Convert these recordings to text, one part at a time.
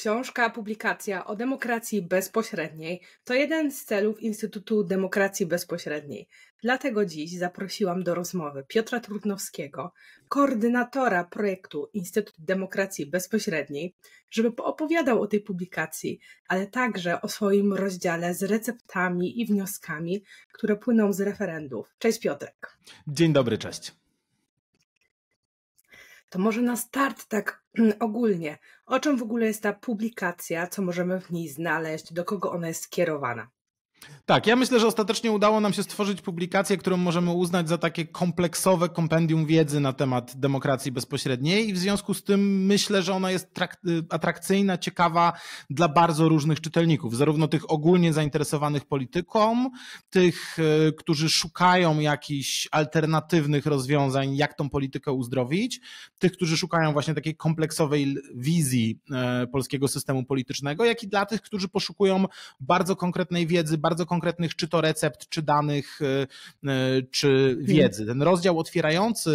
Książka, publikacja o demokracji bezpośredniej to jeden z celów Instytutu Demokracji Bezpośredniej. Dlatego dziś zaprosiłam do rozmowy Piotra Trudnowskiego, koordynatora projektu Instytut Demokracji Bezpośredniej, żeby opowiadał o tej publikacji, ale także o swoim rozdziale z receptami i wnioskami, które płyną z referendów. Cześć Piotrek. Dzień dobry, cześć. To może na start tak mm, ogólnie, o czym w ogóle jest ta publikacja, co możemy w niej znaleźć, do kogo ona jest skierowana? Tak, ja myślę, że ostatecznie udało nam się stworzyć publikację, którą możemy uznać za takie kompleksowe kompendium wiedzy na temat demokracji bezpośredniej i w związku z tym myślę, że ona jest y, atrakcyjna, ciekawa dla bardzo różnych czytelników, zarówno tych ogólnie zainteresowanych polityką, tych, y, którzy szukają jakichś alternatywnych rozwiązań, jak tą politykę uzdrowić, tych, którzy szukają właśnie takiej kompleksowej wizji e, polskiego systemu politycznego, jak i dla tych, którzy poszukują bardzo konkretnej wiedzy, bardzo konkretnych, czy to recept, czy danych, y, y, czy wiedzy. Ten rozdział otwierający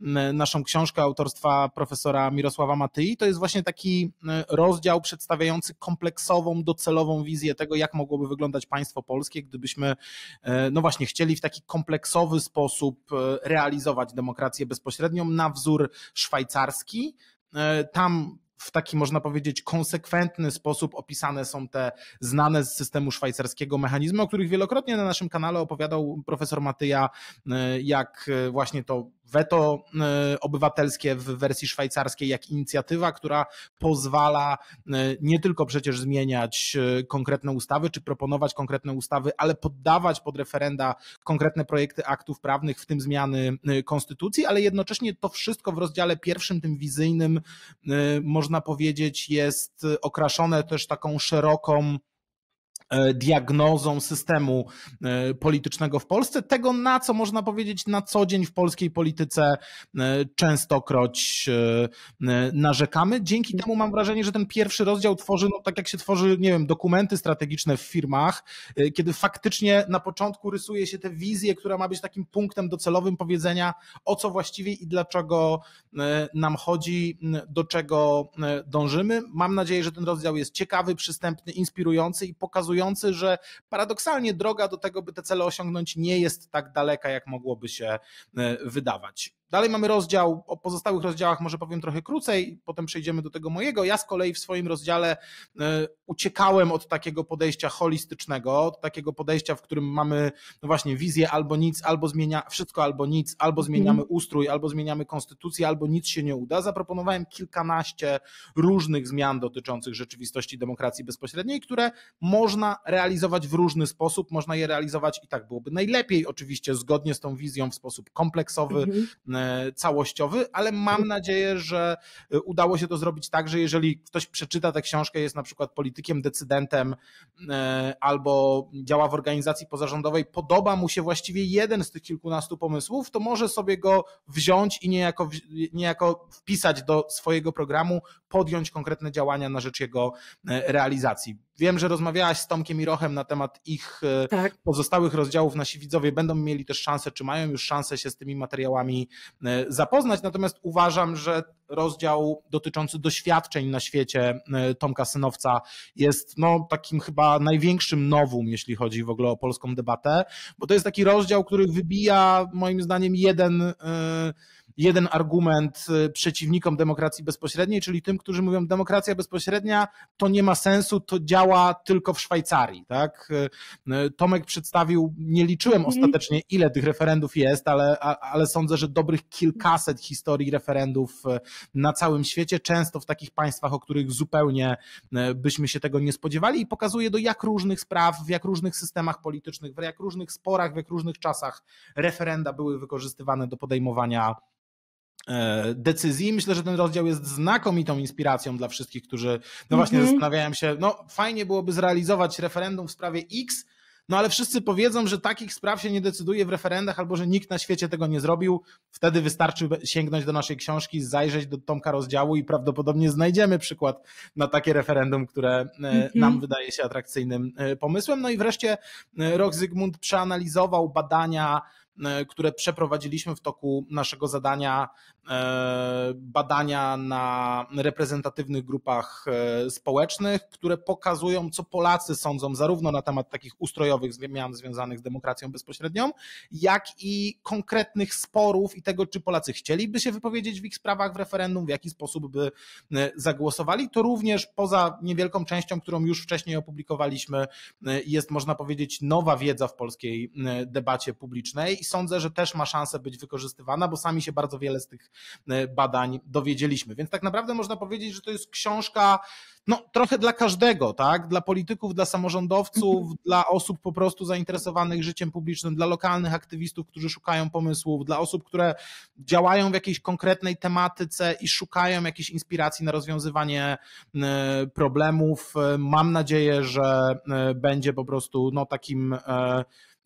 y, naszą książkę autorstwa profesora Mirosława Matyi, to jest właśnie taki rozdział przedstawiający kompleksową, docelową wizję tego, jak mogłoby wyglądać państwo polskie, gdybyśmy, no właśnie, chcieli w taki kompleksowy sposób realizować demokrację bezpośrednią na wzór szwajcarski. Tam w taki, można powiedzieć, konsekwentny sposób opisane są te znane z systemu szwajcarskiego mechanizmy, o których wielokrotnie na naszym kanale opowiadał profesor Matyja, y, jak y, właśnie to weto e, obywatelskie w wersji szwajcarskiej, jak inicjatywa, która pozwala e, nie tylko przecież zmieniać e, konkretne ustawy czy proponować konkretne ustawy, ale poddawać pod referenda konkretne projekty aktów prawnych, w tym zmiany konstytucji, ale jednocześnie to wszystko w rozdziale pierwszym, tym wizyjnym, można powiedzieć, jest okraszone też taką szeroką E, diagnozą systemu e, politycznego w Polsce, tego na co można powiedzieć na co dzień w polskiej polityce e, częstokroć narzekamy. Dzięki temu mam wrażenie, że ten pierwszy rozdział tworzy, no tak jak się tworzy, nie wiem, dokumenty strategiczne w firmach, kiedy faktycznie na początku rysuje się tę wizję, która ma być takim punktem docelowym powiedzenia, o co właściwie i dlaczego nam chodzi, do czego dążymy. Mam nadzieję, że ten rozdział jest ciekawy, przystępny, inspirujący i pokazuje pokazujący, że paradoksalnie droga do tego, by te cele osiągnąć, nie jest tak daleka, jak mogłoby się e, wydawać. Dalej mamy rozdział, o pozostałych rozdziałach może powiem trochę krócej, potem przejdziemy do tego mojego. Ja z kolei w swoim rozdziale e, uciekałem od takiego podejścia holistycznego, od takiego podejścia, w którym mamy no właśnie wizję albo nic, albo zmienia wszystko albo nic, albo mhm. zmieniamy ustrój, albo zmieniamy konstytucję, albo nic się nie uda. Zaproponowałem kilkanaście różnych zmian dotyczących rzeczywistości demokracji bezpośredniej, które można realizować w różny sposób, można je realizować i tak byłoby najlepiej, oczywiście zgodnie z tą wizją w sposób kompleksowy. Mhm e, E, całościowy, ale mam nadzieję, że e, udało się to zrobić tak, że jeżeli ktoś przeczyta tę książkę, jest na przykład politykiem, decydentem e, albo działa w organizacji pozarządowej, podoba mu się właściwie jeden z tych kilkunastu pomysłów, to może sobie go wziąć i niejako, niejako wpisać do swojego programu, podjąć konkretne działania na rzecz jego realizacji. Wiem, że rozmawiałaś z Tomkiem i Rochem na temat ich e, tak. pozostałych rozdziałów. Nasi widzowie będą mieli też szansę, czy mają już szansę się z tymi materiałami e, zapoznać. Natomiast uważam, że rozdział dotyczący doświadczeń na świecie e, Tomka Synowca jest no, takim chyba największym nowum, jeśli chodzi w ogóle o polską debatę, bo to jest taki rozdział, który wybija moim zdaniem jeden. Yy, jeden argument y, przeciwnikom demokracji bezpośredniej, czyli tym, którzy mówią, demokracja bezpośrednia to nie ma sensu, to działa tylko w Szwajcarii. Tak? Y, y, Tomek przedstawił, nie liczyłem mhm. ostatecznie, ile tych referendów jest, ale, ale sądzę, że dobrych kilkaset historii referendów na całym świecie, często w takich państwach, o których zupełnie byśmy się tego nie spodziewali i pokazuje do jak różnych spraw, w jak różnych systemach politycznych, w jak różnych sporach, w jak różnych czasach referenda były wykorzystywane do podejmowania E, decyzji. Myślę, że ten rozdział jest znakomitą inspiracją dla wszystkich, którzy no właśnie mm -hmm. zastanawiają się, no fajnie byłoby zrealizować referendum w sprawie X, no ale wszyscy powiedzą, że takich spraw się nie decyduje w referendach albo że nikt na świecie tego nie zrobił. Wtedy wystarczy sięgnąć do naszej książki, zajrzeć do Tomka rozdziału i prawdopodobnie znajdziemy przykład na takie referendum, które mm -hmm. nam wydaje się atrakcyjnym e, pomysłem. No i wreszcie Rok Zygmunt przeanalizował badania E, które przeprowadziliśmy w toku naszego zadania e, badania na reprezentatywnych grupach e, społecznych, które pokazują, co Polacy sądzą zarówno na temat takich ustrojowych zmian związanych z demokracją bezpośrednią, jak i konkretnych sporów i tego, czy Polacy chcieliby się wypowiedzieć w ich sprawach w referendum, w jaki sposób by zagłosowali. To również poza niewielką częścią, którą już wcześniej opublikowaliśmy, jest, można powiedzieć, nowa wiedza w polskiej debacie publicznej i sądzę, że też ma szansę być wykorzystywana, bo sami się bardzo wiele z tych e, badań dowiedzieliśmy. Więc tak naprawdę można powiedzieć, że to jest książka no, trochę dla każdego, tak? Dla polityków, dla samorządowców, mhm. dla osób po prostu zainteresowanych życiem publicznym, dla lokalnych aktywistów, którzy szukają pomysłów, dla osób, które działają w jakiejś konkretnej tematyce i szukają jakiejś inspiracji na rozwiązywanie e, problemów. E, mam nadzieję, że będzie po prostu no, takim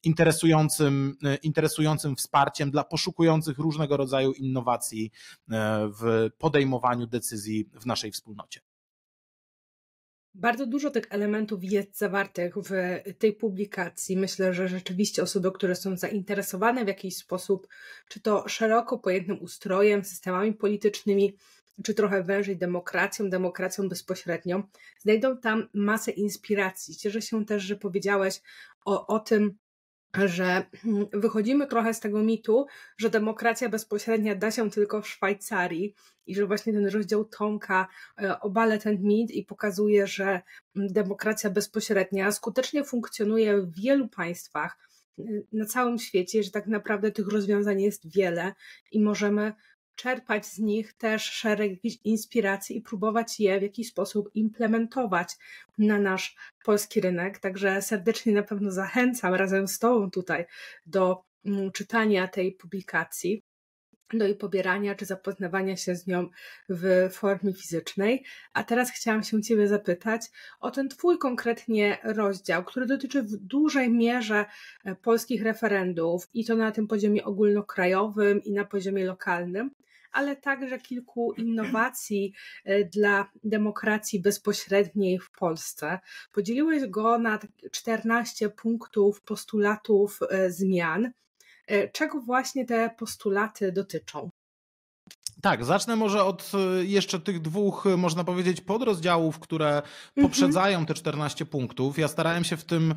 interesującym, e, interesującym wsparciem dla poszukujących różnego rodzaju innowacji e, w podejmowaniu decyzji w naszej wspólnocie. Bardzo dużo tych elementów jest zawartych w tej publikacji. Myślę, że rzeczywiście osoby, które są zainteresowane w jakiś sposób, czy to szeroko pojętym ustrojem, systemami politycznymi, czy trochę wężej demokracją, demokracją bezpośrednią, znajdą tam masę inspiracji. Cieszę się też, że powiedziałeś o, o tym, że wychodzimy trochę z tego mitu, że demokracja bezpośrednia da się tylko w Szwajcarii i że właśnie ten rozdział Tomka e, obala ten mit i pokazuje, że mm, demokracja bezpośrednia skutecznie funkcjonuje w wielu państwach y, na całym świecie, że tak naprawdę tych rozwiązań jest wiele i możemy czerpać z nich też szereg inspiracji i próbować je w jakiś sposób implementować na nasz polski rynek. Także serdecznie na pewno zachęcam razem z Tobą tutaj do mm, czytania tej publikacji do jej pobierania czy zapoznawania się z nią w formie fizycznej. A teraz chciałam się Ciebie zapytać o ten Twój konkretnie rozdział, który dotyczy w dużej mierze e, polskich referendów i to na tym poziomie ogólnokrajowym i na poziomie lokalnym ale także kilku innowacji e, dla demokracji bezpośredniej w Polsce. Podzieliłeś go na 14 punktów postulatów e, zmian. E, czego właśnie te postulaty dotyczą? Tak, zacznę może od e, jeszcze tych dwóch, e, można powiedzieć, podrozdziałów, które poprzedzają te 14 punktów. Ja starałem się w tym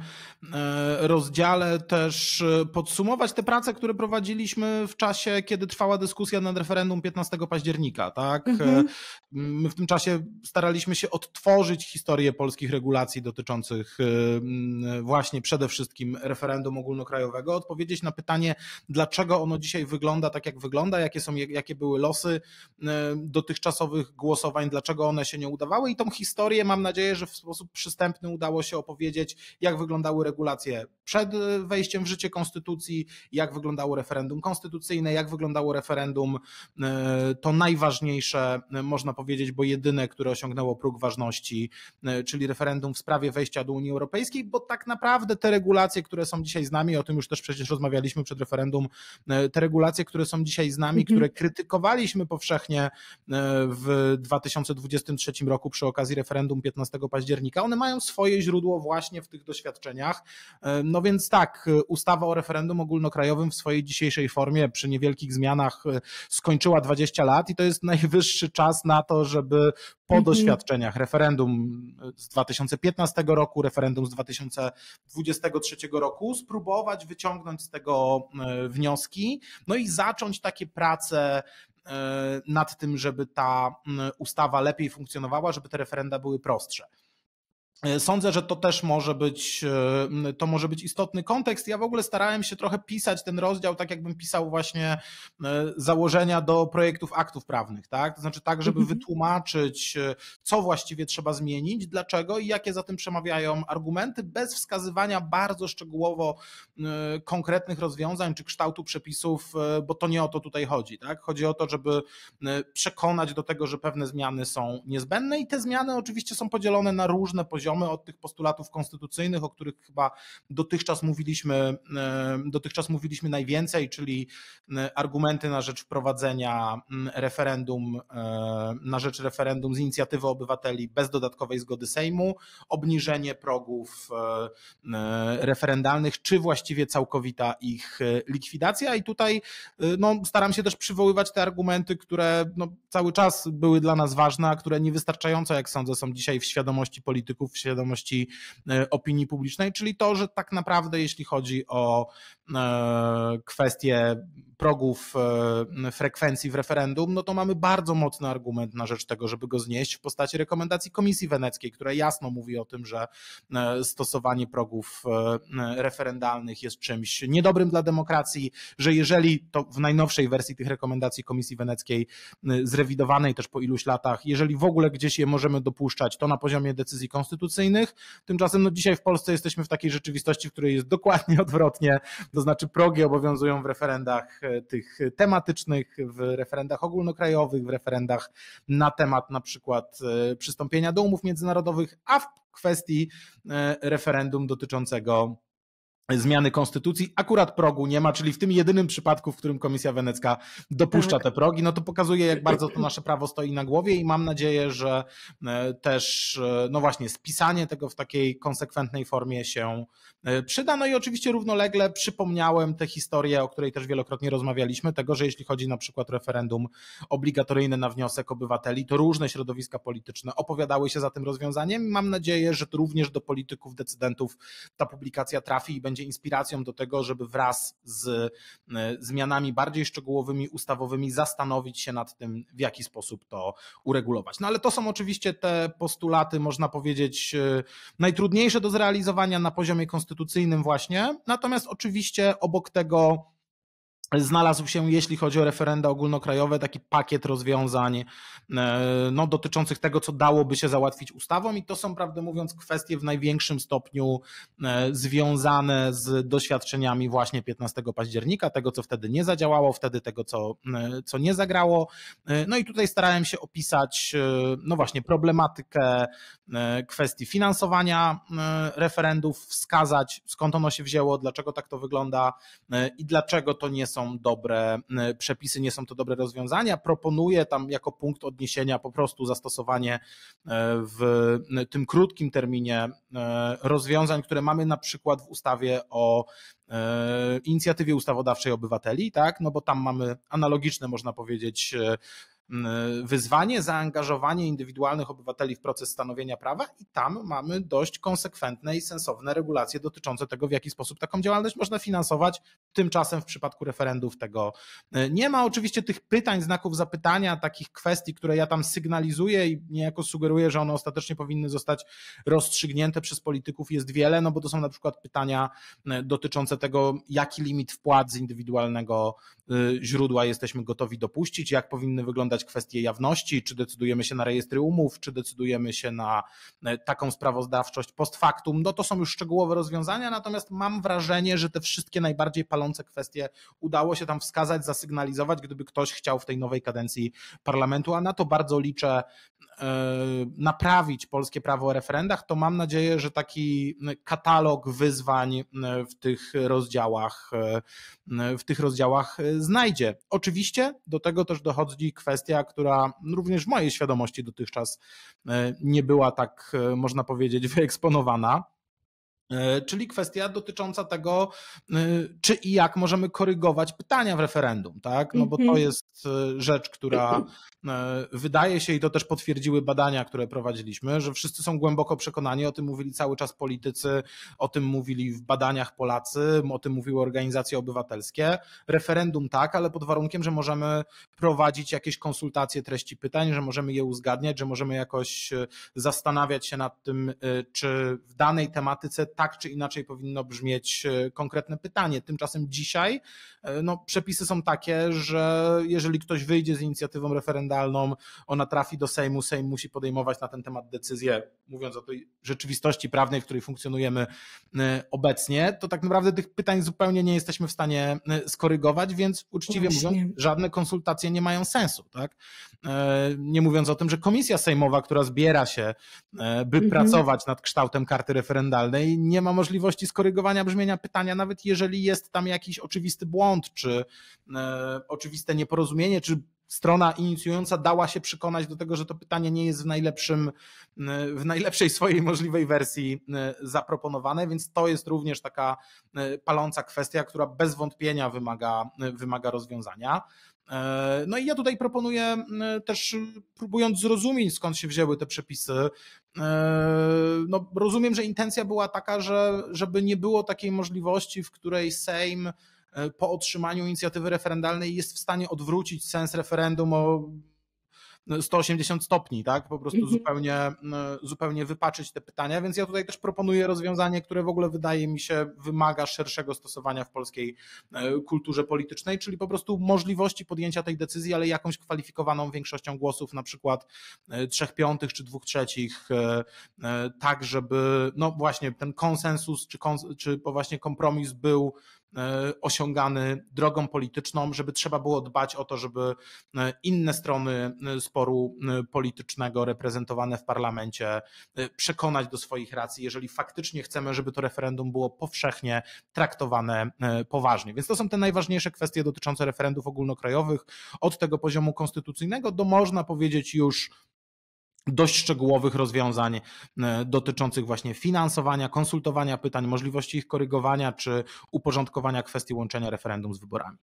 e, rozdziale też podsumować te prace, które prowadziliśmy w czasie, kiedy trwała dyskusja nad referendum 15 października. Tak? Mhm. My w tym czasie staraliśmy się odtworzyć historię polskich regulacji dotyczących właśnie przede wszystkim referendum ogólnokrajowego, odpowiedzieć na pytanie, dlaczego ono dzisiaj wygląda tak, jak wygląda, jakie, są, jakie były losy E, dotychczasowych głosowań, dlaczego one się nie udawały i tą historię mam nadzieję, że w sposób przystępny udało się opowiedzieć, jak wyglądały regulacje przed e, wejściem w życie konstytucji, jak wyglądało referendum konstytucyjne, jak wyglądało referendum e, to najważniejsze, można powiedzieć, bo jedyne, które osiągnęło próg ważności, czyli referendum w sprawie wejścia do Unii Europejskiej, bo tak naprawdę te regulacje, które są dzisiaj z nami, o tym już też przecież rozmawialiśmy przed referendum, te regulacje, które są dzisiaj z nami, mhm. które krytykowaliśmy powszechnie e, w 2023 roku przy okazji referendum 15 października. One mają swoje źródło właśnie w tych doświadczeniach. E, no więc tak, ustawa o referendum ogólnokrajowym w swojej dzisiejszej formie przy niewielkich zmianach e, skończyła 20 lat i to jest najwyższy czas na to, żeby po mhm. doświadczeniach referendum z 2015 roku, referendum z 2023 roku, spróbować wyciągnąć z tego wnioski, no i zacząć takie prace E, nad tym, żeby ta mm, ustawa lepiej funkcjonowała, żeby te referenda były prostsze. E, sądzę, że to też może być, e, to może być istotny kontekst. Ja w ogóle starałem się trochę pisać ten rozdział, tak jakbym pisał właśnie e, założenia do projektów aktów prawnych, tak? To znaczy tak, żeby mhm. wytłumaczyć, co właściwie trzeba zmienić, dlaczego i jakie za tym przemawiają argumenty, bez wskazywania bardzo szczegółowo konkretnych rozwiązań czy kształtu przepisów, bo to nie o to tutaj chodzi, tak? Chodzi o to, żeby przekonać do tego, że pewne zmiany są niezbędne i te zmiany oczywiście są podzielone na różne poziomy poziomy od tych postulatów konstytucyjnych, o których chyba dotychczas mówiliśmy, e, dotychczas mówiliśmy najwięcej, czyli e, argumenty na rzecz wprowadzenia referendum, e, na rzecz referendum z inicjatywy obywateli bez dodatkowej zgody Sejmu, obniżenie progów referendalnych, czy właściwie całkowita ich likwidacja. I tutaj no, staram się też przywoływać te argumenty, które no, cały czas były dla nas ważne, a które niewystarczająco, jak sądzę, są dzisiaj w świadomości polityków, świadomości e, opinii publicznej, czyli to, że tak naprawdę jeśli chodzi o e, kwestie progów e, frekwencji w referendum, no to mamy bardzo mocny argument na rzecz tego, żeby go znieść w postaci rekomendacji Komisji Weneckiej, która jasno mówi o tym, że stosowanie progów referendalnych jest czymś niedobrym dla demokracji, że jeżeli to w najnowszej wersji tych rekomendacji Komisji Weneckiej, zrewidowanej też po iluś latach, jeżeli w ogóle gdzieś je możemy dopuszczać, to na poziomie decyzji konstytucyjnej, konstytucyjnych. Tymczasem no dzisiaj w Polsce jesteśmy w takiej rzeczywistości, w której jest dokładnie odwrotnie, to znaczy progi obowiązują w referendach e, tych tematycznych, w referendach ogólnokrajowych, w referendach na temat na przykład e, przystąpienia do umów międzynarodowych, a w kwestii e, referendum dotyczącego zmiany konstytucji. Akurat progu nie ma, czyli w tym jedynym przypadku, w którym Komisja Wenecka dopuszcza tak. te progi, no to pokazuje, jak bardzo to nasze prawo stoi na głowie i mam nadzieję, że e, też, e, no właśnie, spisanie tego w takiej konsekwentnej formie się e, przyda. No i oczywiście równolegle przypomniałem tę historię, o której też wielokrotnie rozmawialiśmy, tego, że jeśli chodzi na przykład referendum obligatoryjne na wniosek obywateli, to różne środowiska polityczne opowiadały się za tym rozwiązaniem. Mam nadzieję, że to również do polityków, decydentów ta publikacja trafi i będzie będzie inspiracją do tego, żeby wraz z e, zmianami bardziej szczegółowymi, ustawowymi zastanowić się nad tym, w jaki sposób to uregulować. No ale to są oczywiście te postulaty, można powiedzieć, e, najtrudniejsze do zrealizowania na poziomie konstytucyjnym właśnie. Natomiast oczywiście obok tego Znalazł się, jeśli chodzi o referenda ogólnokrajowe, taki pakiet rozwiązań e, no, dotyczących tego, co dałoby się załatwić ustawą, i to są, prawdę mówiąc, kwestie w największym stopniu e, związane z doświadczeniami właśnie 15 października, tego, co wtedy nie zadziałało, wtedy tego, co, e, co nie zagrało. No i tutaj starałem się opisać, no właśnie, problematykę kwestii finansowania referendów, wskazać skąd ono się wzięło, dlaczego tak to wygląda i dlaczego to nie są są dobre y, przepisy, nie są to dobre rozwiązania. Proponuję tam jako punkt odniesienia po prostu zastosowanie y, w y, tym krótkim terminie rozwiązań, które mamy na przykład w ustawie o inicjatywie ustawodawczej obywateli, tak? No bo tam mamy analogiczne, można powiedzieć, wyzwanie, zaangażowanie indywidualnych obywateli w proces stanowienia prawa i tam mamy dość konsekwentne i sensowne regulacje dotyczące tego, w jaki sposób taką działalność można finansować. Tymczasem w przypadku referendów tego e, nie ma. Oczywiście tych pytań, znaków zapytania, takich kwestii, które ja tam sygnalizuję i niejako sugeruję, że one ostatecznie powinny zostać rozstrzygnięte przez polityków jest wiele, no bo to są na przykład pytania e, dotyczące tego, jaki limit wpłat z indywidualnego e, źródła jesteśmy gotowi dopuścić, jak powinny wyglądać kwestie jawności, czy decydujemy się na rejestry umów, czy decydujemy się na e, taką sprawozdawczość post factum. No to są już szczegółowe rozwiązania, natomiast mam wrażenie, że te wszystkie najbardziej palące kwestie udało się tam wskazać, zasygnalizować, gdyby ktoś chciał w tej nowej kadencji parlamentu, a na to bardzo liczę e, naprawić polskie prawo o referendach, to mam nadzieję, że taki katalog wyzwań e, w tych rozdziałach w tych rozdziałach znajdzie. Oczywiście do tego też dochodzi kwestia kwestia, która również w mojej świadomości dotychczas e, nie była tak, e, można powiedzieć, wyeksponowana. E, czyli kwestia dotycząca tego, e, czy i jak możemy korygować pytania w referendum, tak? No bo to mhm. jest e, rzecz, która wydaje się, i to też potwierdziły badania, które prowadziliśmy, że wszyscy są głęboko przekonani, o tym mówili cały czas politycy, o tym mówili w badaniach Polacy, o tym mówiły organizacje obywatelskie. Referendum tak, ale pod warunkiem, że możemy prowadzić jakieś konsultacje treści pytań, że możemy je uzgadniać, że możemy jakoś zastanawiać się nad tym, czy w danej tematyce tak czy inaczej powinno brzmieć e, konkretne pytanie. Tymczasem dzisiaj e, no, przepisy są takie, że jeżeli ktoś wyjdzie z inicjatywą referendalną, ona trafi do Sejmu, Sejm musi podejmować na ten temat decyzję, mówiąc o tej rzeczywistości prawnej, w której funkcjonujemy e, obecnie, to tak naprawdę tych pytań zupełnie nie jesteśmy w stanie skorygować, więc uczciwie Właśnie. mówiąc, żadne konsultacje nie mają sensu. Tak? Nie mówiąc o tym, że komisja sejmowa, która zbiera się, by mhm. pracować nad kształtem karty referendalnej, nie ma możliwości skorygowania brzmienia pytania, nawet jeżeli jest tam jakiś oczywisty błąd, czy e, oczywiste nieporozumienie, czy strona inicjująca dała się przekonać do tego, że to pytanie nie jest w najlepszym, e, w najlepszej swojej możliwej wersji e, zaproponowane, więc to jest również taka paląca kwestia, która bez wątpienia wymaga, wymaga rozwiązania. E, no i ja tutaj proponuję też, próbując zrozumieć skąd się wzięły te przepisy, e, no rozumiem, że intencja była taka, że żeby nie było takiej możliwości, w której Sejm e, po otrzymaniu inicjatywy referendalnej jest w stanie odwrócić sens referendum o 180 no, stopni, tak? Po prostu mhm. zupełnie, zupełnie wypaczyć te pytania, więc ja tutaj też proponuję rozwiązanie, które w ogóle wydaje mi się wymaga szerszego stosowania w polskiej e, kulturze politycznej, czyli po prostu możliwości podjęcia tej decyzji, ale jakąś kwalifikowaną większością głosów, na przykład e, trzech piątych czy dwóch trzecich, e, tak żeby, no właśnie, ten konsensus czy, kons czy właśnie kompromis był E, osiągany drogą polityczną, żeby trzeba było dbać o to, żeby e, inne strony e, sporu politycznego reprezentowane w parlamencie przekonać do swoich racji, jeżeli faktycznie chcemy, żeby to referendum było powszechnie traktowane poważnie. Więc to są te najważniejsze kwestie dotyczące referendów ogólnokrajowych, od tego poziomu konstytucyjnego do można powiedzieć już dość szczegółowych rozwiązań e, dotyczących właśnie finansowania, konsultowania pytań, możliwości ich korygowania czy uporządkowania kwestii łączenia referendum z wyborami.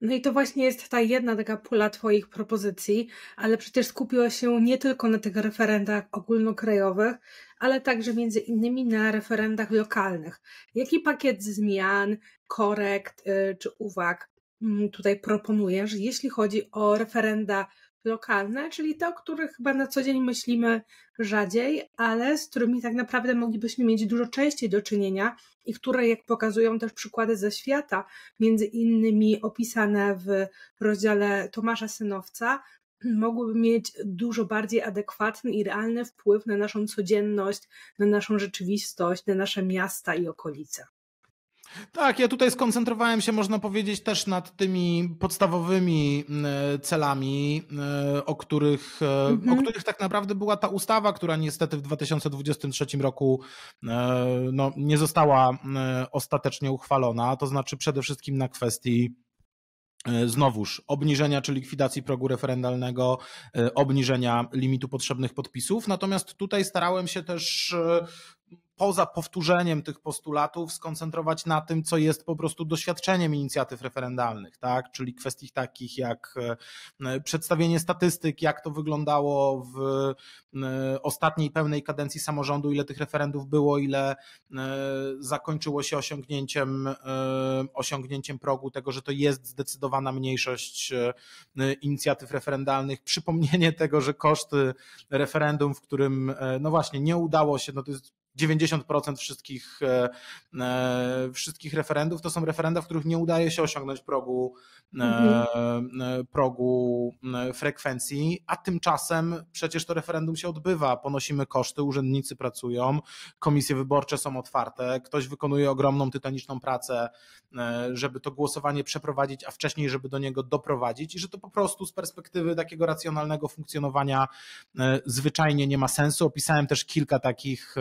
No i to właśnie jest ta jedna taka pula Twoich propozycji, ale przecież skupiła się nie tylko na tych referendach ogólnokrajowych, ale także między innymi na referendach lokalnych. Jaki pakiet zmian, korekt y, czy uwag mm, tutaj proponujesz, jeśli chodzi o referenda lokalne, czyli te, o których chyba na co dzień myślimy rzadziej, ale z którymi tak naprawdę moglibyśmy mieć dużo częściej do czynienia i które, jak pokazują też przykłady ze świata, między innymi opisane w rozdziale Tomasza Synowca, mogłyby mieć dużo bardziej adekwatny i realny wpływ na naszą codzienność, na naszą rzeczywistość, na nasze miasta i okolice. Tak, ja tutaj skoncentrowałem się, można powiedzieć, też nad tymi podstawowymi e, celami, e, o których, e, mhm. o których tak naprawdę była ta ustawa, która niestety w 2023 roku no, nie została ostatecznie uchwalona. To znaczy przede wszystkim na kwestii znowuż obniżenia czy likwidacji progu referendalnego, obniżenia limitu potrzebnych podpisów. Natomiast tutaj starałem się też poza powtórzeniem tych postulatów skoncentrować na tym, co jest po prostu doświadczeniem inicjatyw referendalnych, tak? czyli kwestii takich jak e, e, przedstawienie statystyk, jak to wyglądało w e, ostatniej pełnej kadencji samorządu, ile tych referendów było, ile zakończyło się osiągnięciem, osiągnięciem progu tego, że to jest zdecydowana mniejszość inicjatyw referendalnych. Przypomnienie tego, że koszty referendum, w którym no właśnie nie udało się, no to jest 90% wszystkich, e, e, wszystkich referendów to są referenda, w których nie udaje się osiągnąć progu, e, mhm. progu frekwencji, a tymczasem przecież to referendum się odbywa. Ponosimy koszty, urzędnicy pracują, komisje wyborcze są otwarte, ktoś wykonuje ogromną, tytaniczną pracę, żeby to głosowanie przeprowadzić, a wcześniej, żeby do niego doprowadzić, i że to po prostu z perspektywy takiego racjonalnego funkcjonowania zwyczajnie nie ma sensu. Opisałem też kilka takich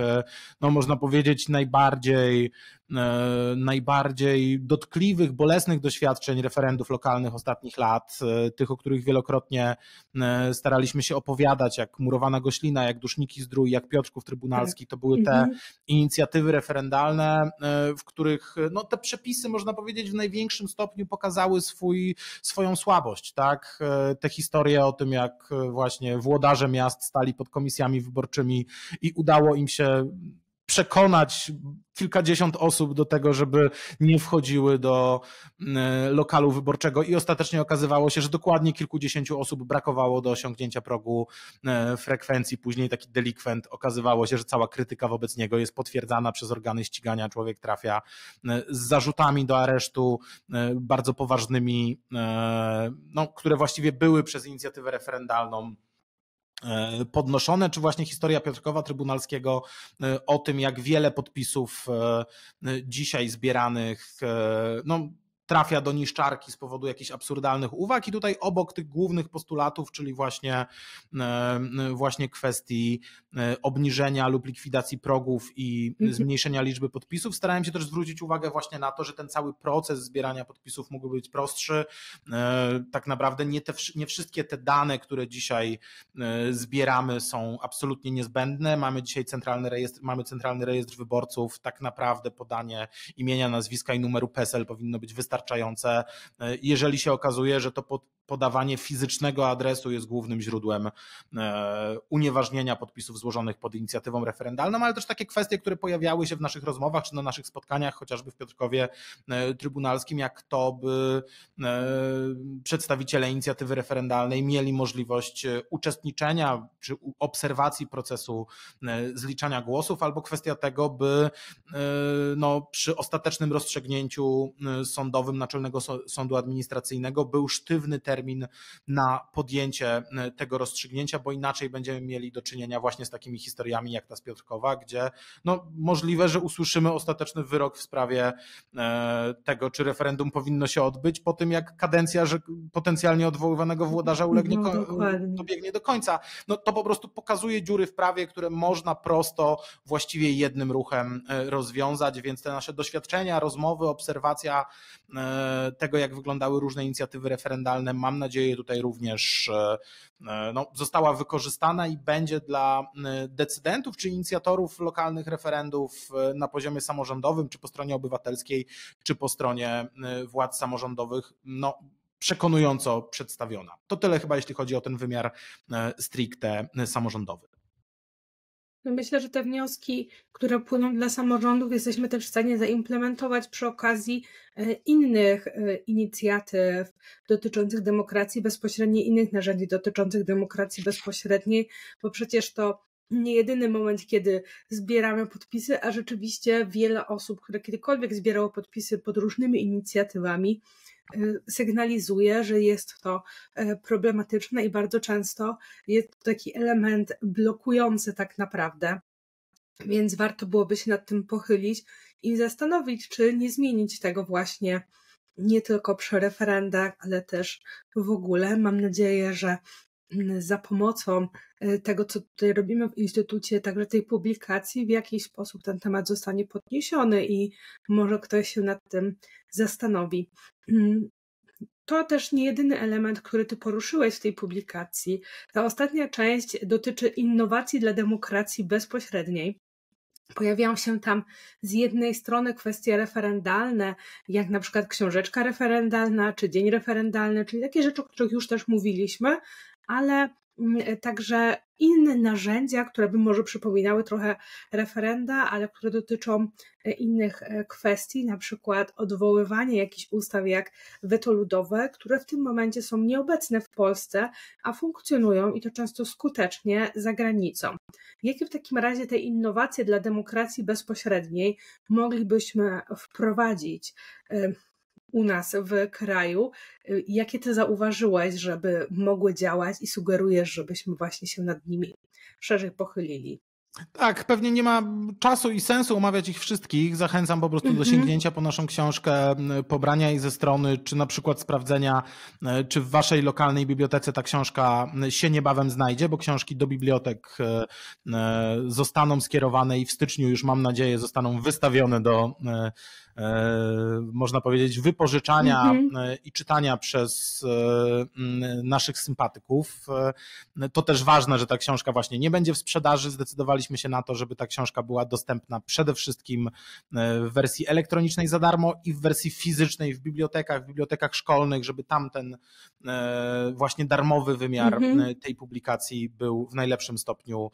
no można powiedzieć, najbardziej E, najbardziej dotkliwych, bolesnych doświadczeń referendów lokalnych ostatnich lat, e, tych, o których wielokrotnie e, staraliśmy się opowiadać, jak Murowana Goślina, jak Duszniki Zdrój, jak Piotrków Trybunalski, to były te mhm. inicjatywy referendalne, w których no, te przepisy, można powiedzieć, w największym stopniu pokazały swój, swoją słabość. Tak? Te historie o tym, jak właśnie włodarze miast stali pod komisjami wyborczymi i udało im się przekonać kilkadziesiąt osób do tego, żeby nie wchodziły do mm, lokalu wyborczego i ostatecznie okazywało się, że dokładnie kilkudziesięciu osób brakowało do osiągnięcia progu e, frekwencji. Później taki delikwent okazywało się, że cała krytyka wobec niego jest potwierdzana przez organy ścigania. Człowiek trafia e, z zarzutami do aresztu e, bardzo poważnymi, no, które właściwie były przez inicjatywę referendalną E, podnoszone, czy właśnie historia Piotrkowa Trybunalskiego e, o tym, jak wiele podpisów e, dzisiaj zbieranych, no trafia do niszczarki z powodu jakichś absurdalnych uwag i tutaj obok tych głównych postulatów, czyli właśnie, e, e, właśnie kwestii e, obniżenia lub likwidacji progów i mhm. zmniejszenia liczby podpisów, starałem się też zwrócić uwagę właśnie na to, że ten cały proces zbierania podpisów mógłby być prostszy. Tak naprawdę nie, te, nie wszystkie te dane, które dzisiaj zbieramy są absolutnie niezbędne. Mamy dzisiaj centralny rejestr, mamy centralny rejestr wyborców, tak naprawdę podanie imienia, nazwiska i numeru PESEL powinno być wystarczające wystarczające, e, jeżeli się okazuje, że to pod podawanie fizycznego adresu jest głównym źródłem e, unieważnienia podpisów złożonych pod inicjatywą referendalną, ale też takie kwestie, które pojawiały się w naszych rozmowach czy na naszych spotkaniach, chociażby w Piotrkowie e, Trybunalskim, jak to by e, przedstawiciele inicjatywy referendalnej mieli możliwość uczestniczenia czy obserwacji procesu zliczania głosów, albo kwestia tego, by no, przy ostatecznym rozstrzygnięciu sądowym Naczelnego Sądu Administracyjnego był sztywny termin, termin na podjęcie e, tego rozstrzygnięcia, bo inaczej będziemy mieli do czynienia właśnie z takimi historiami jak ta z Piotrkowa, gdzie no, możliwe, że usłyszymy ostateczny wyrok w sprawie e, tego, czy referendum powinno się odbyć po tym, jak kadencja że potencjalnie odwoływanego włodarza mhm, ulegnie no, dobiegnie do końca. No, to po prostu pokazuje dziury w prawie, które można prosto właściwie jednym ruchem e, rozwiązać, więc te nasze doświadczenia, rozmowy, obserwacja tego, jak wyglądały różne inicjatywy referendalne ma mam nadzieję, tutaj również e, e, no, została wykorzystana i będzie dla e, decydentów czy inicjatorów lokalnych referendów na poziomie samorządowym, czy po stronie obywatelskiej, czy po stronie władz samorządowych, no, przekonująco przedstawiona. To tyle chyba, jeśli chodzi o ten wymiar stricte samorządowy. No myślę, że te wnioski, które płyną dla samorządów, jesteśmy też w stanie zaimplementować przy okazji e, innych e, inicjatyw dotyczących demokracji bezpośredniej, innych narzędzi dotyczących demokracji bezpośredniej, bo przecież to nie jedyny moment, kiedy zbieramy podpisy, a rzeczywiście wiele osób, które kiedykolwiek zbierało podpisy pod różnymi inicjatywami, Y, sygnalizuje, że jest to e, problematyczne i bardzo często jest to taki element blokujący tak naprawdę. Więc warto byłoby się nad tym pochylić i zastanowić, czy nie zmienić tego właśnie nie tylko przy referendach, ale też w ogóle. Mam nadzieję, że mm, za pomocą e, tego, co tutaj robimy w Instytucie, także tej publikacji, w jakiś sposób ten temat zostanie podniesiony i może ktoś się nad tym zastanowi. Mm, to też nie jedyny element, który ty poruszyłeś w tej publikacji. Ta ostatnia część dotyczy innowacji dla demokracji bezpośredniej. Pojawiają się tam z jednej strony kwestie referendalne, jak na przykład książeczka referendalna czy dzień referendalny, czyli takie rzeczy, o których już też mówiliśmy, ale także inne narzędzia, które by może przypominały trochę referenda, ale które dotyczą e, innych e, kwestii, na przykład odwoływanie jakichś ustaw jak weto ludowe, które w tym momencie są nieobecne w Polsce, a funkcjonują i to często skutecznie za granicą. Jakie w takim razie te innowacje dla demokracji bezpośredniej moglibyśmy wprowadzić? E, u nas w kraju. Y, jakie ty zauważyłaś, żeby mogły działać i sugerujesz, żebyśmy właśnie się nad nimi szerzej pochylili? Tak, pewnie nie ma czasu i sensu omawiać ich wszystkich. Zachęcam po prostu do mhm. sięgnięcia po naszą książkę, y, pobrania jej ze strony, czy na przykład sprawdzenia, y, czy w waszej lokalnej bibliotece ta książka się niebawem znajdzie, bo książki do bibliotek zostaną skierowane i w styczniu już mam nadzieję zostaną wystawione do E, można powiedzieć, wypożyczania mm -hmm. i czytania przez e, naszych sympatyków. To też ważne, że ta książka właśnie nie będzie w sprzedaży. Zdecydowaliśmy się na to, żeby ta książka była dostępna przede wszystkim w wersji elektronicznej za darmo i w wersji fizycznej w bibliotekach, w bibliotekach szkolnych, żeby tamten właśnie darmowy wymiar mm -hmm. tej publikacji był w najlepszym stopniu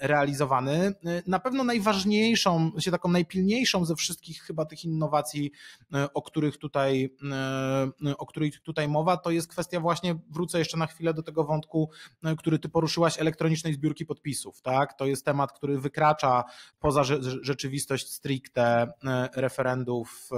realizowany. Na pewno najważniejszą, się znaczy taką najpilniejszą ze wszystkich chyba tych innowacji, e, o których tutaj, e, o których tutaj mowa, to jest kwestia właśnie, wrócę jeszcze na chwilę do tego wątku, e, który ty poruszyłaś, elektronicznej zbiórki podpisów, tak? To jest temat, który wykracza poza rzeczywistość stricte referendów,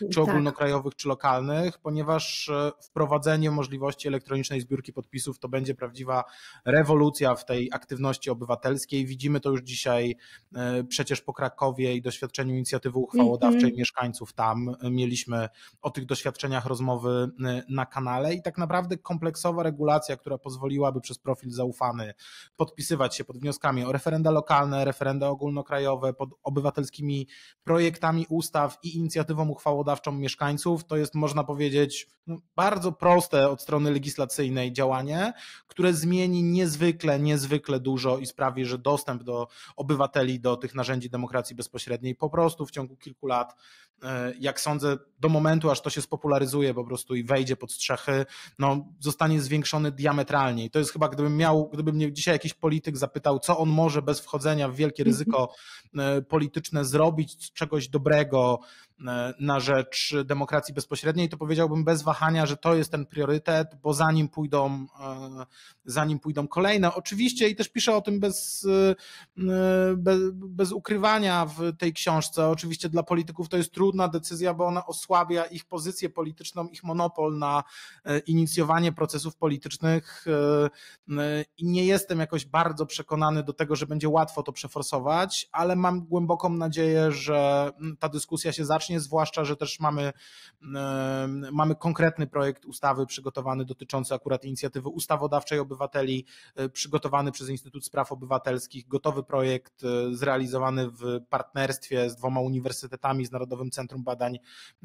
czy tak. ogólnokrajowych, czy lokalnych, ponieważ wprowadzenie możliwości elektronicznej zbiórki podpisów to będzie prawdziwa rewolucja w tej aktywności obywatelskiej. Widzimy to już dzisiaj przecież po Krakowie i doświadczeniu inicjatywy uchwałodawczej doświadczeń mm. mieszkańców tam. Y, mieliśmy o tych doświadczeniach rozmowy y, na kanale i tak naprawdę kompleksowa regulacja, która pozwoliłaby przez profil zaufany podpisywać się pod wnioskami o referenda lokalne, referenda ogólnokrajowe, pod obywatelskimi projektami ustaw i inicjatywą uchwałodawczą mieszkańców, to jest można powiedzieć no, bardzo proste od strony legislacyjnej działanie, które zmieni niezwykle, niezwykle dużo i sprawi, że dostęp do obywateli do tych narzędzi demokracji bezpośredniej po prostu w ciągu kilku lat not E, jak sądzę, do momentu, aż to się spopularyzuje po prostu i wejdzie pod strzechy, no, zostanie zwiększony diametralnie. I to jest chyba, gdybym miał, gdyby mnie dzisiaj jakiś polityk zapytał, co on może bez wchodzenia w wielkie mhm. ryzyko e, polityczne zrobić, czegoś dobrego e, na rzecz demokracji bezpośredniej, to powiedziałbym bez wahania, że to jest ten priorytet, bo zanim pójdą, zanim pójdą kolejne. Oczywiście i też piszę o tym bez, bez, bez ukrywania w tej książce. Oczywiście dla polityków to jest trudne, trudna decyzja, bo ona osłabia ich pozycję polityczną, ich monopol na e, inicjowanie procesów politycznych e, e, i nie jestem jakoś bardzo przekonany do tego, że będzie łatwo to przeforsować, ale mam głęboką nadzieję, że mm, ta dyskusja się zacznie, zwłaszcza, że też mamy, mamy konkretny projekt ustawy przygotowany dotyczący akurat inicjatywy ustawodawczej obywateli, przygotowany przez Instytut Spraw Obywatelskich, gotowy projekt zrealizowany w partnerstwie z dwoma uniwersytetami, z Narodowym Centrum Centrum Badań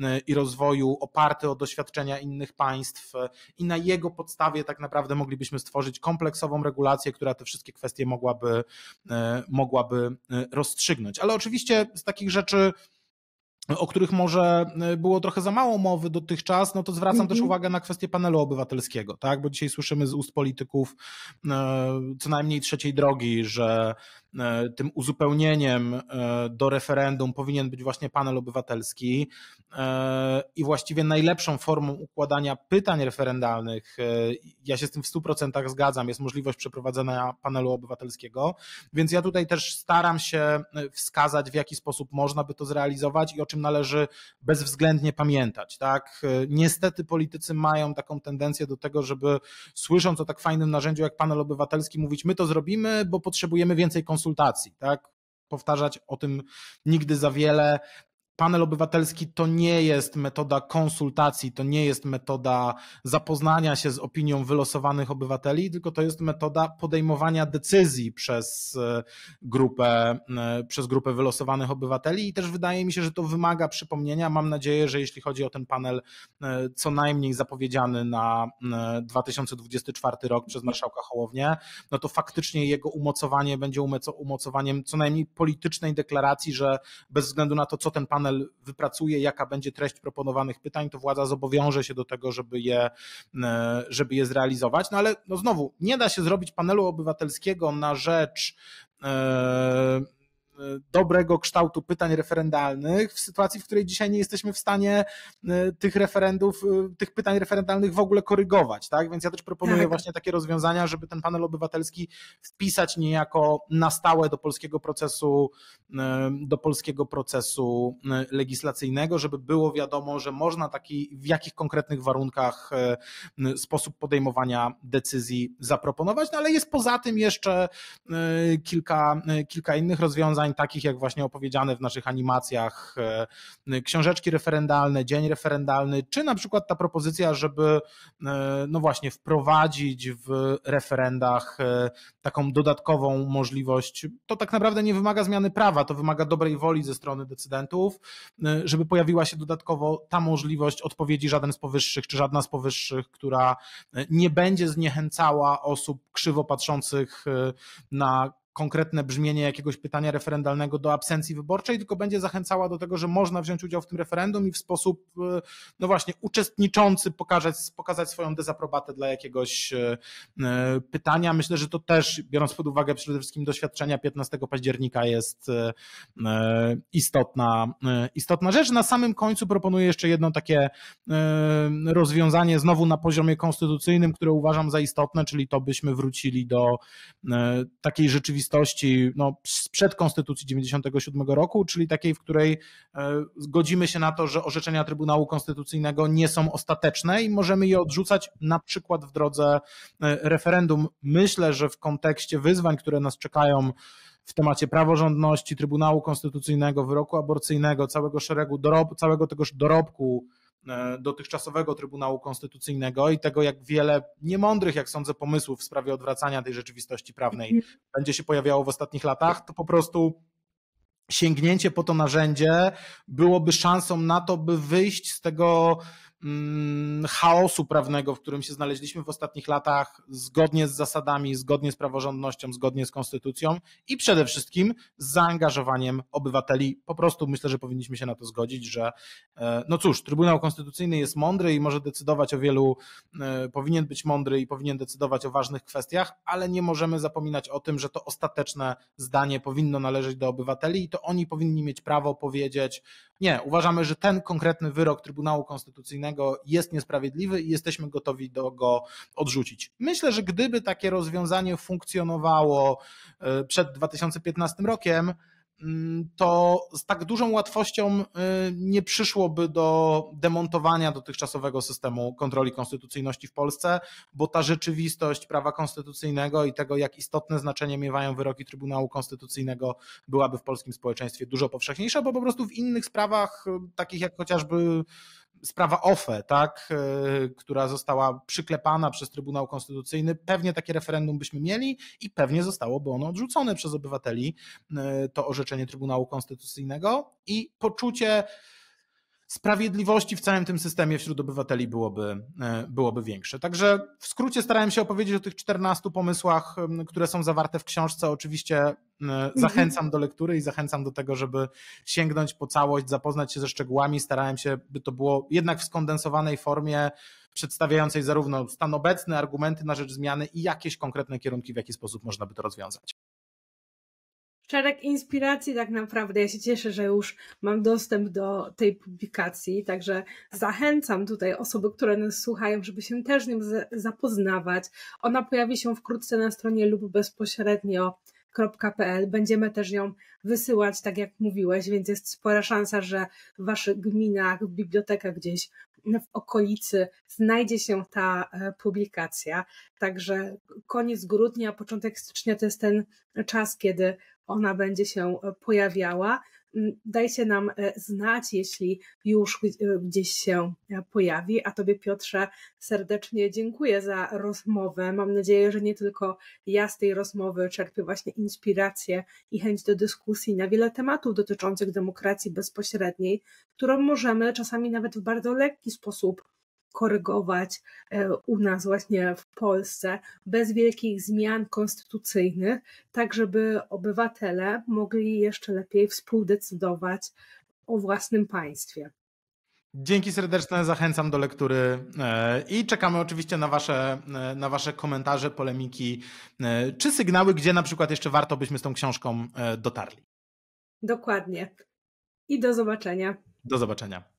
e, i Rozwoju, oparty o doświadczenia innych państw e, i na jego podstawie tak naprawdę moglibyśmy stworzyć kompleksową regulację, która te wszystkie kwestie mogłaby, e, mogłaby rozstrzygnąć. Ale oczywiście z takich rzeczy o których może było trochę za mało mowy dotychczas, no to zwracam mm -hmm. też mhm. uwagę na kwestię panelu obywatelskiego, tak? Bo dzisiaj słyszymy z ust polityków co najmniej trzeciej drogi, że E, tym uzupełnieniem e, do referendum powinien być właśnie panel obywatelski e, i właściwie najlepszą formą układania pytań referendalnych, ja się z tym w 100% zgadzam, jest możliwość przeprowadzenia panelu obywatelskiego, więc ja tutaj też staram się wskazać, w jaki sposób można by to zrealizować i o czym należy bezwzględnie pamiętać. Tak? Niestety politycy mają taką tendencję do tego, żeby słysząc o tak fajnym narzędziu jak panel obywatelski mówić, my to zrobimy, bo potrzebujemy więcej konsultacji konsultacji, tak? Powtarzać o tym nigdy za wiele, panel obywatelski to nie jest metoda konsultacji, to nie jest metoda zapoznania się z opinią wylosowanych obywateli, tylko to jest metoda podejmowania decyzji przez e, grupę, e, przez grupę wylosowanych obywateli i też wydaje mi się, że to wymaga przypomnienia. Mam nadzieję, że jeśli chodzi o ten panel, e, co najmniej zapowiedziany na 2024 rok przez marszałka Hołownię, no to faktycznie jego umocowanie będzie umocowaniem co najmniej politycznej deklaracji, że bez względu na to, co ten panel panel wypracuje, jaka będzie treść proponowanych pytań, to władza zobowiąże się do tego, żeby je, e, żeby je zrealizować. No ale no znowu, nie da się zrobić panelu obywatelskiego na rzecz e, dobrego kształtu pytań referendalnych w sytuacji, w której dzisiaj nie jesteśmy w stanie y, tych referendów, y, tych pytań referendalnych w ogóle korygować, tak? Więc ja też proponuję tak. właśnie takie rozwiązania, żeby ten panel obywatelski wpisać niejako na stałe do polskiego procesu, y, do polskiego procesu legislacyjnego, żeby było wiadomo, że można taki, w jakich konkretnych warunkach sposób podejmowania decyzji zaproponować, no ale jest poza tym jeszcze kilka, kilka innych rozwiązań, rozwiązań takich jak właśnie opowiedziane w naszych animacjach e, książeczki referendalne, dzień referendalny, czy na przykład ta propozycja, żeby e, no właśnie wprowadzić w referendach e, taką dodatkową możliwość, to tak naprawdę nie wymaga zmiany prawa, to wymaga dobrej woli ze strony decydentów, żeby pojawiła się dodatkowo ta możliwość odpowiedzi żaden z powyższych, czy żadna z powyższych, która nie będzie zniechęcała osób krzywo patrzących na konkretne brzmienie jakiegoś pytania referendalnego do absencji wyborczej, tylko będzie zachęcała do tego, że można wziąć udział w tym referendum i w sposób, e, no właśnie, uczestniczący pokazać, pokazać swoją dezaprobatę dla jakiegoś e, e, pytania. Myślę, że to też, biorąc pod uwagę przede wszystkim doświadczenia 15 października, jest istotna, istotna rzecz. Na samym końcu proponuję jeszcze jedno takie rozwiązanie, znowu na poziomie konstytucyjnym, które uważam za istotne, czyli to byśmy wrócili do takiej rzeczywistości, rzeczywistości no, sprzed Konstytucji 97 roku, czyli takiej, w której zgodzimy e, się na to, że orzeczenia Trybunału Konstytucyjnego nie są ostateczne i możemy je odrzucać na przykład w drodze e, referendum. Myślę, że w kontekście wyzwań, które nas czekają, w temacie praworządności, Trybunału Konstytucyjnego, wyroku aborcyjnego, całego szeregu dorob, całego tegoż dorobku E, dotychczasowego Trybunału Konstytucyjnego i tego, jak wiele niemądrych, jak sądzę, pomysłów w sprawie odwracania tej rzeczywistości prawnej mhm. będzie się pojawiało w ostatnich latach, to po prostu sięgnięcie po to narzędzie byłoby szansą na to, by wyjść z tego Mm, chaosu prawnego, w którym się znaleźliśmy w ostatnich latach, zgodnie z zasadami, zgodnie z praworządnością, zgodnie z konstytucją i przede wszystkim z zaangażowaniem obywateli. Po prostu myślę, że powinniśmy się na to zgodzić, że e, no cóż, Trybunał Konstytucyjny jest mądry i może decydować o wielu, e, powinien być mądry i powinien decydować o ważnych kwestiach, ale nie możemy zapominać o tym, że to ostateczne zdanie powinno należeć do obywateli i to oni powinni mieć prawo powiedzieć: Nie, uważamy, że ten konkretny wyrok Trybunału Konstytucyjnego, jest niesprawiedliwy i jesteśmy gotowi do go odrzucić. Myślę, że gdyby takie rozwiązanie funkcjonowało e, przed 2015 rokiem, mm, to z tak dużą łatwością e, nie przyszłoby do demontowania dotychczasowego systemu kontroli konstytucyjności w Polsce, bo ta rzeczywistość prawa konstytucyjnego i tego, jak istotne znaczenie miewają wyroki Trybunału Konstytucyjnego, byłaby w polskim społeczeństwie dużo powszechniejsza, bo po prostu w innych sprawach, e, takich jak chociażby sprawa OFE, tak, e, która została przyklepana przez Trybunał Konstytucyjny, pewnie takie referendum byśmy mieli i pewnie zostałoby ono odrzucone przez obywateli, e, to orzeczenie Trybunału Konstytucyjnego i poczucie sprawiedliwości w całym tym systemie wśród obywateli byłoby, e, byłoby większe. Także w skrócie starałem się opowiedzieć o tych 14 pomysłach, które są zawarte w książce. Oczywiście e, mhm. zachęcam do lektury i zachęcam do tego, żeby sięgnąć po całość, zapoznać się ze szczegółami. Starałem się, by to było jednak w skondensowanej formie przedstawiającej zarówno stan obecny, argumenty na rzecz zmiany i jakieś konkretne kierunki, w jaki sposób można by to rozwiązać szereg inspiracji tak naprawdę. Ja się cieszę, że już mam dostęp do tej publikacji, także zachęcam tutaj osoby, które nas słuchają, żeby się też nią zapoznawać. Ona pojawi się wkrótce na stronie lub bezpośrednio .pl. Będziemy też ją wysyłać, tak jak mówiłeś, więc jest spora szansa, że w waszych gminach, w bibliotekach gdzieś w okolicy znajdzie się ta e, publikacja. Także koniec grudnia, początek stycznia to jest ten czas, kiedy ona będzie się e, pojawiała. Mm, dajcie nam e, znać, jeśli już e, gdzieś się pojawi. A Tobie, Piotrze, serdecznie dziękuję za rozmowę. Mam nadzieję, że nie tylko ja z tej rozmowy czerpię właśnie inspirację i chęć do dyskusji na wiele tematów dotyczących demokracji bezpośredniej, którą możemy czasami nawet w bardzo lekki sposób korygować e, u nas właśnie w Polsce bez wielkich zmian konstytucyjnych, tak żeby obywatele mogli jeszcze lepiej współdecydować o własnym państwie. Dzięki serdeczne, zachęcam do lektury e, i czekamy oczywiście na wasze, e, na wasze komentarze, polemiki czy sygnały, gdzie na przykład jeszcze warto byśmy z tą książką dotarli. Dokładnie. I do zobaczenia. Do zobaczenia.